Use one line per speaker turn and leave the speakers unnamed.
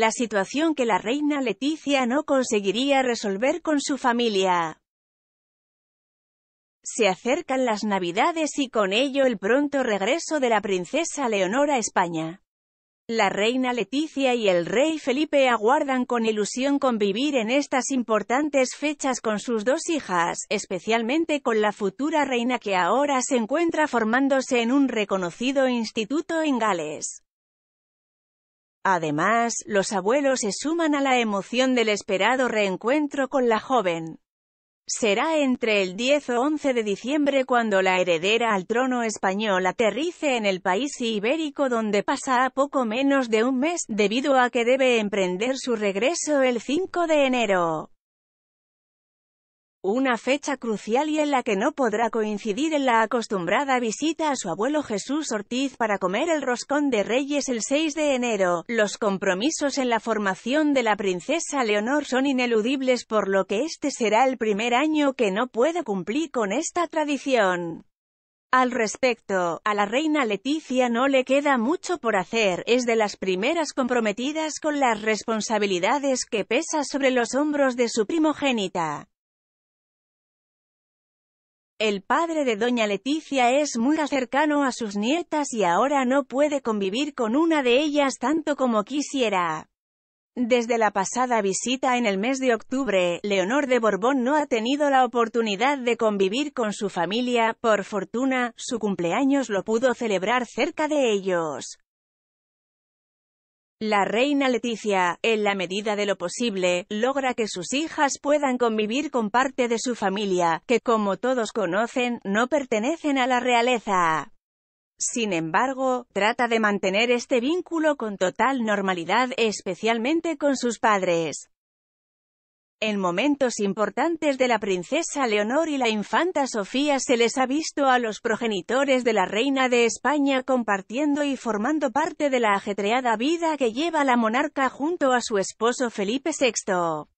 la situación que la reina Leticia no conseguiría resolver con su familia. Se acercan las navidades y con ello el pronto regreso de la princesa Leonora a España. La reina Leticia y el rey Felipe aguardan con ilusión convivir en estas importantes fechas con sus dos hijas, especialmente con la futura reina que ahora se encuentra formándose en un reconocido instituto en Gales. Además, los abuelos se suman a la emoción del esperado reencuentro con la joven. Será entre el 10 o 11 de diciembre cuando la heredera al trono español aterrice en el país ibérico donde pasará poco menos de un mes, debido a que debe emprender su regreso el 5 de enero. Una fecha crucial y en la que no podrá coincidir en la acostumbrada visita a su abuelo Jesús Ortiz para comer el roscón de Reyes el 6 de enero. Los compromisos en la formación de la princesa Leonor son ineludibles por lo que este será el primer año que no pueda cumplir con esta tradición. Al respecto, a la reina Leticia no le queda mucho por hacer, es de las primeras comprometidas con las responsabilidades que pesa sobre los hombros de su primogénita. El padre de doña Leticia es muy cercano a sus nietas y ahora no puede convivir con una de ellas tanto como quisiera. Desde la pasada visita en el mes de octubre, Leonor de Borbón no ha tenido la oportunidad de convivir con su familia, por fortuna, su cumpleaños lo pudo celebrar cerca de ellos. La reina Leticia, en la medida de lo posible, logra que sus hijas puedan convivir con parte de su familia, que como todos conocen, no pertenecen a la realeza. Sin embargo, trata de mantener este vínculo con total normalidad, especialmente con sus padres. En momentos importantes de la princesa Leonor y la infanta Sofía se les ha visto a los progenitores de la reina de España compartiendo y formando parte de la ajetreada vida que lleva la monarca junto a su esposo Felipe VI.